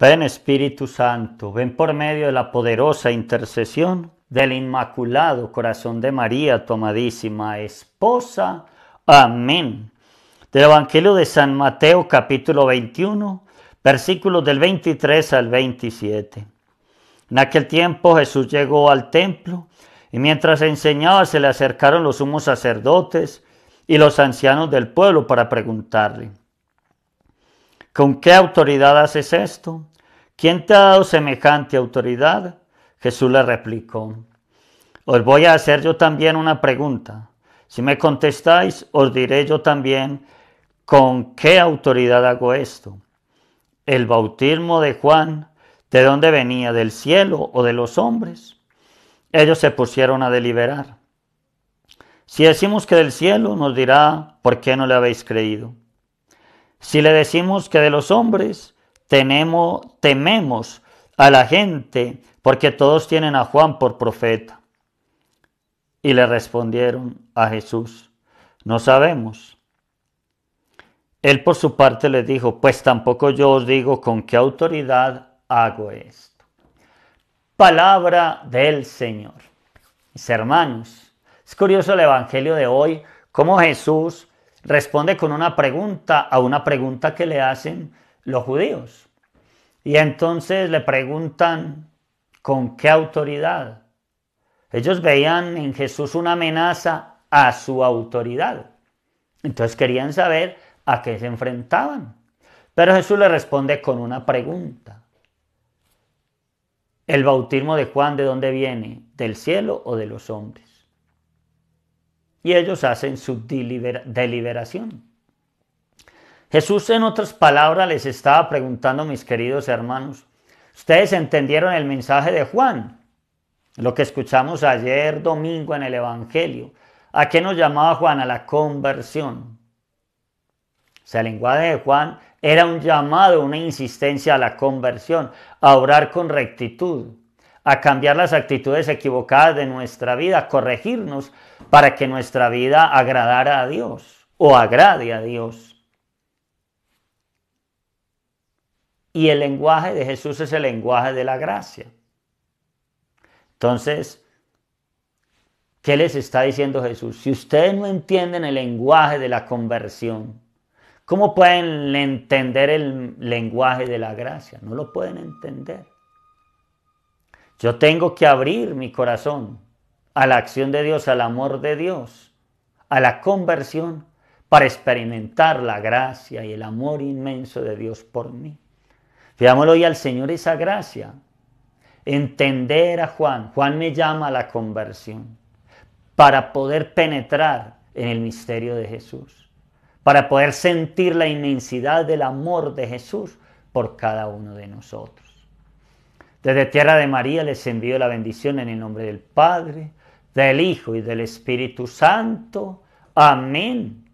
Ven Espíritu Santo, ven por medio de la poderosa intercesión del Inmaculado Corazón de María, tomadísima esposa. Amén. Del Evangelio de San Mateo capítulo 21, versículos del 23 al 27. En aquel tiempo Jesús llegó al templo y mientras enseñaba se le acercaron los sumos sacerdotes y los ancianos del pueblo para preguntarle. ¿Con qué autoridad haces esto? ¿Quién te ha dado semejante autoridad? Jesús le replicó, os voy a hacer yo también una pregunta. Si me contestáis, os diré yo también con qué autoridad hago esto. El bautismo de Juan, ¿de dónde venía? ¿Del cielo o de los hombres? Ellos se pusieron a deliberar. Si decimos que del cielo, nos dirá, ¿por qué no le habéis creído? Si le decimos que de los hombres tenemos, tememos a la gente, porque todos tienen a Juan por profeta. Y le respondieron a Jesús, no sabemos. Él por su parte les dijo, pues tampoco yo os digo con qué autoridad hago esto. Palabra del Señor. Mis hermanos, es curioso el Evangelio de hoy, cómo Jesús responde con una pregunta a una pregunta que le hacen los judíos. Y entonces le preguntan, ¿con qué autoridad? Ellos veían en Jesús una amenaza a su autoridad. Entonces querían saber a qué se enfrentaban. Pero Jesús le responde con una pregunta. ¿El bautismo de Juan de dónde viene? ¿Del cielo o de los hombres? y ellos hacen su deliberación. Jesús en otras palabras les estaba preguntando, mis queridos hermanos, ¿ustedes entendieron el mensaje de Juan? Lo que escuchamos ayer domingo en el Evangelio. ¿A qué nos llamaba Juan? A la conversión. O sea, el lenguaje de Juan era un llamado, una insistencia a la conversión, a orar con rectitud, a cambiar las actitudes equivocadas de nuestra vida, a corregirnos para que nuestra vida agradara a Dios o agrade a Dios. Y el lenguaje de Jesús es el lenguaje de la gracia. Entonces, ¿Qué les está diciendo Jesús? Si ustedes no entienden el lenguaje de la conversión, ¿cómo pueden entender el lenguaje de la gracia? No lo pueden entender. Yo tengo que abrir mi corazón a la acción de Dios, al amor de Dios, a la conversión, para experimentar la gracia y el amor inmenso de Dios por mí. Veámoslo hoy al Señor esa gracia. Entender a Juan. Juan me llama a la conversión para poder penetrar en el misterio de Jesús, para poder sentir la inmensidad del amor de Jesús por cada uno de nosotros. Desde Tierra de María les envío la bendición en el nombre del Padre, del Hijo y del Espíritu Santo. Amén.